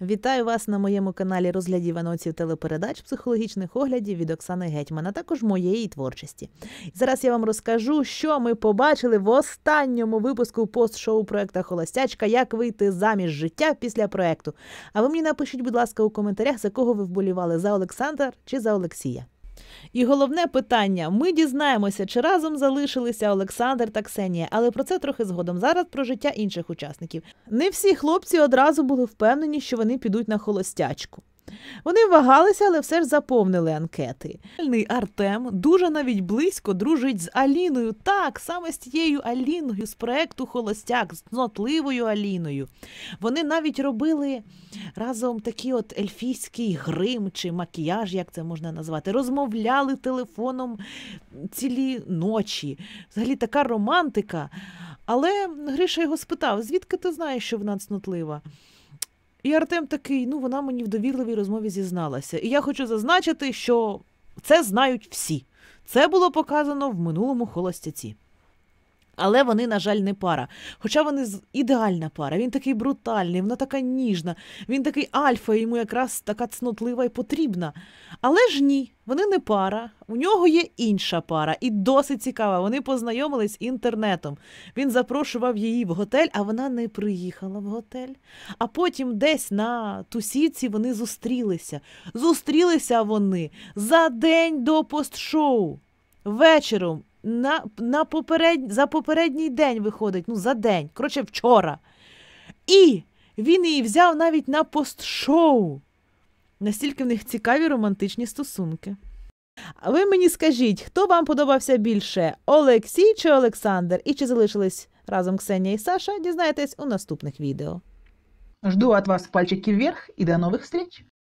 Вітаю вас на моєму каналі розглядів анонсів телепередач, психологічних оглядів від Оксани Гетьмана, також моєї творчості. Зараз я вам розкажу, що ми побачили в останньому випуску постшоу шоу проекта Холостячка, як вийти заміж життя після проекту. А ви мені напишіть, будь ласка, у коментарях, за кого ви вболівали за Олександр чи за Олексія. І головне питання: ми дізнаємося, чи разом залишилися Олександр та Ксенія, але про це трохи згодом. Зараз про життя інших учасників. Не всі хлопці одразу були впевнені, що вони підуть на холостячку. Вони вагалися, але все ж заповнили анкети. Артем дуже навіть близько дружить з Аліною, так саме з тією Аліною з проекту Холостяк, з нотливою Аліною. Вони навіть робили разом такий от ельфійський грим чи макіяж, як це можна назвати, розмовляли телефоном цілі ночі. Взагалі така романтика. Але Гриша його спитав: звідки ти знаєш, що вона цнотлива? І Артем такий: ну вона мені в довірливій розмові зізналася. І я хочу зазначити, що це знають всі. Це було показано в минулому холостяці. Але вони, на жаль, не пара. Хоча вони ідеальна пара. Він такий брутальний, вона така ніжна, він такий альфа, йому якраз така цнотлива і потрібна. Але ж ні, вони не пара. У нього є інша пара, і досить цікава. Вони познайомились інтернетом. Він запрошував її в готель, а вона не приїхала в готель. А потім десь на тусіці вони зустрілися. Зустрілися вони за день до постшоу. Вечором на, на поперед... за попередній день виходить, ну за день, коротше, вчора. І він її взяв навіть на постшоу Настільки в них цікаві романтичні стосунки. А ви мені скажіть, хто вам подобався більше Олексій чи Олександр? І чи залишились разом Ксенія і Саша? Дізнаєтесь у наступних відео. Жду от вас пальчики вверх і до нових встреч!